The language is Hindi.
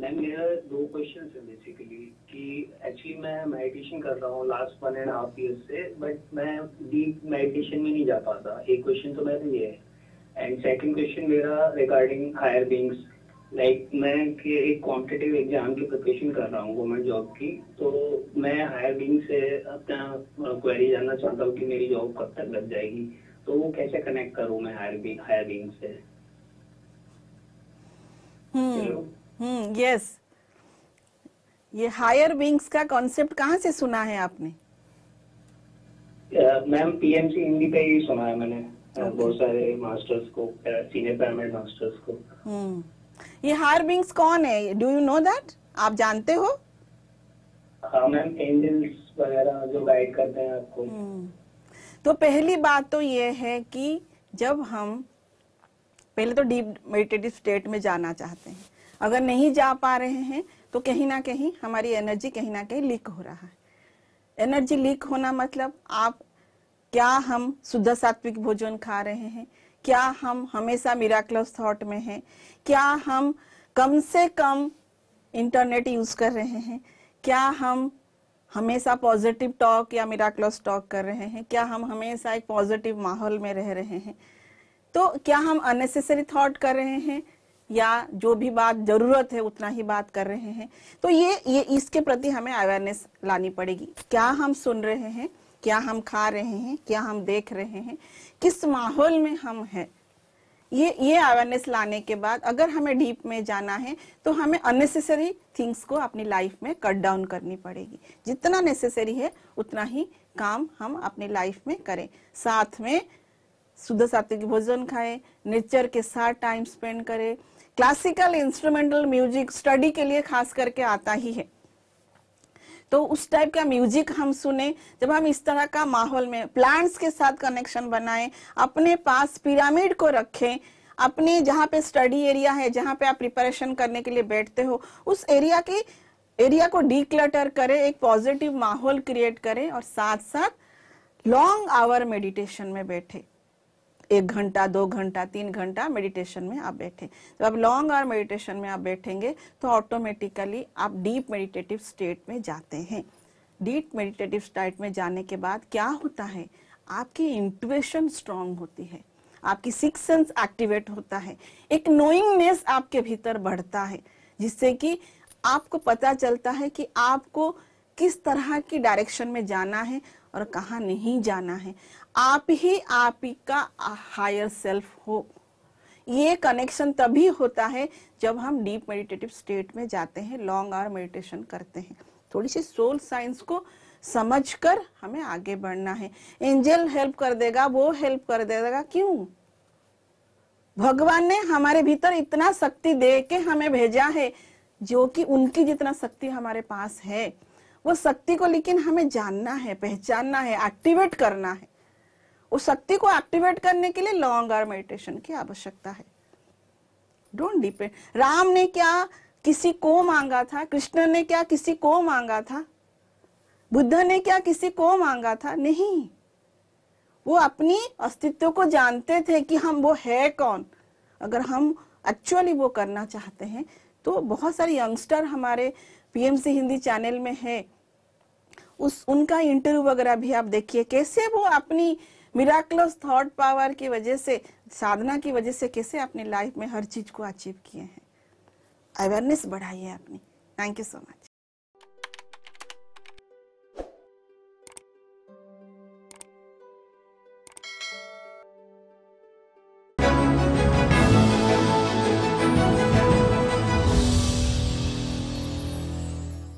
मैम मेरा दो क्वेश्चन है बेसिकली कि एक्चुअली मैं मेडिटेशन कर रहा हूँ last one and half year से बट मैं डीप मेडिटेशन में नहीं जा पाता एक क्वेश्चन तो मेरा ये है एंड सेकंड क्वेश्चन मेरा रिगार्डिंग हायर बींग्स लाइक मैं कि एक कॉम्पिटेटिव एग्जाम की प्रिपरेशन कर रहा हूँ गवर्नमेंट जॉब की तो मैं हायर बींग से अपना क्वेरी जानना चाहता हूँ कि मेरी जॉब कब तक लग जाएगी तो वो कैसे कनेक्ट करूँ मैं हायर बींग हायर बींग से hmm. हम्म यस ये हायर बींग्स का कॉन्सेप्ट कहाँ से सुना है आपने मैम पीएमसी हिंदी पे ही सुना है मैंने बहुत सारे मास्टर्स को सीनियर पैरामेड मास्टर्स को हम्म, ये हायर बींग्स कौन है डू यू नो दैट आप जानते हो हाँ मैम एंजल्स वगैरह जो गाइड करते हैं आपको हम्म, तो पहली बात तो ये है कि जब हम पहले तो डीप मेडिटेटिव स्टेट में जाना चाहते हैं अगर नहीं जा पा रहे हैं तो कहीं ना कहीं हमारी एनर्जी कहीं ना कहीं लीक हो रहा है एनर्जी लीक होना मतलब आप क्या हम शुद्ध सात्विक भोजन खा रहे हैं क्या हम हमेशा मिराक्लस थॉट में हैं क्या हम कम से कम इंटरनेट यूज कर रहे हैं क्या हम हमेशा पॉजिटिव टॉक या मिराक्लस टॉक कर रहे हैं क्या हम हमेशा एक पॉजिटिव माहौल में रह रहे हैं तो क्या हम अननेसेसरी थॉट कर रहे हैं या जो भी बात जरूरत है उतना ही बात कर रहे हैं तो ये ये इसके प्रति हमें अवेयरनेस लानी पड़ेगी क्या हम सुन रहे हैं क्या हम खा रहे हैं क्या हम देख रहे हैं किस माहौल में हम हैं ये ये अवेयरनेस लाने के बाद अगर हमें डीप में जाना है तो हमें अननेसेसरी थिंग्स को अपनी लाइफ में कट डाउन करनी पड़ेगी जितना नेसेसरी है उतना ही काम हम अपनी लाइफ में करें साथ में शुद्ध सात्विक भोजन खाए नेचर के साथ टाइम स्पेंड करें क्लासिकल इंस्ट्रूमेंटल म्यूजिक स्टडी के लिए खास करके आता ही है तो उस टाइप का म्यूजिक हम सुने जब हम इस तरह का माहौल में प्लांट्स के साथ कनेक्शन बनाएं अपने पास पिरामिड को रखें अपने जहाँ पे स्टडी एरिया है जहाँ पे आप प्रिपरेशन करने के लिए बैठते हो उस एरिया के एरिया को क्लटर करें एक पॉजिटिव माहौल क्रिएट करें और साथ साथ लॉन्ग आवर मेडिटेशन में बैठे एक घंटा दो घंटा तीन घंटा मेडिटेशन में आप बैठें जब आप लॉन्ग आवर मेडिटेशन में आप बैठेंगे तो ऑटोमेटिकली आप डीप मेडिटेटिव स्टेट में जाते हैं डीप मेडिटेटिव स्टेट में जाने के बाद क्या होता है आपकी इंटुएशन स्ट्रांग होती है आपकी सिक्स सेंस एक्टिवेट होता है एक नोइंगनेस आपके भीतर बढ़ता है जिससे कि आपको पता चलता है कि आपको किस तरह की डायरेक्शन में जाना है और कहाँ नहीं जाना है आप ही आप ही का हायर सेल्फ हो ये कनेक्शन तभी होता है जब हम डीप मेडिटेटिव स्टेट में जाते हैं लॉन्ग आवर मेडिटेशन करते हैं थोड़ी सी सोल साइंस को समझकर हमें आगे बढ़ना है एंजल हेल्प कर देगा वो हेल्प कर देगा क्यों भगवान ने हमारे भीतर इतना शक्ति दे के हमें भेजा है जो कि उनकी जितना शक्ति हमारे पास है वो शक्ति को लेकिन हमें जानना है पहचानना है एक्टिवेट करना है उस शक्ति को एक्टिवेट करने के लिए लॉन्ग आर मेडिटेशन की आवश्यकता है डोंट डिपेंड राम ने क्या किसी को मांगा था कृष्ण ने क्या किसी को मांगा था बुद्ध ने क्या किसी को मांगा था नहीं वो अपनी अस्तित्व को जानते थे कि हम वो है कौन अगर हम एक्चुअली वो करना चाहते हैं तो बहुत सारे यंगस्टर हमारे पीएमसी हिंदी चैनल में है उस उनका इंटरव्यू वगैरह भी आप देखिए कैसे वो अपनी मिराक्लस थॉट पावर की वजह से साधना की वजह से कैसे अपनी लाइफ में हर चीज को अचीव किए हैं अवेयरनेस बढ़ाई है अपनी थैंक यू सो मच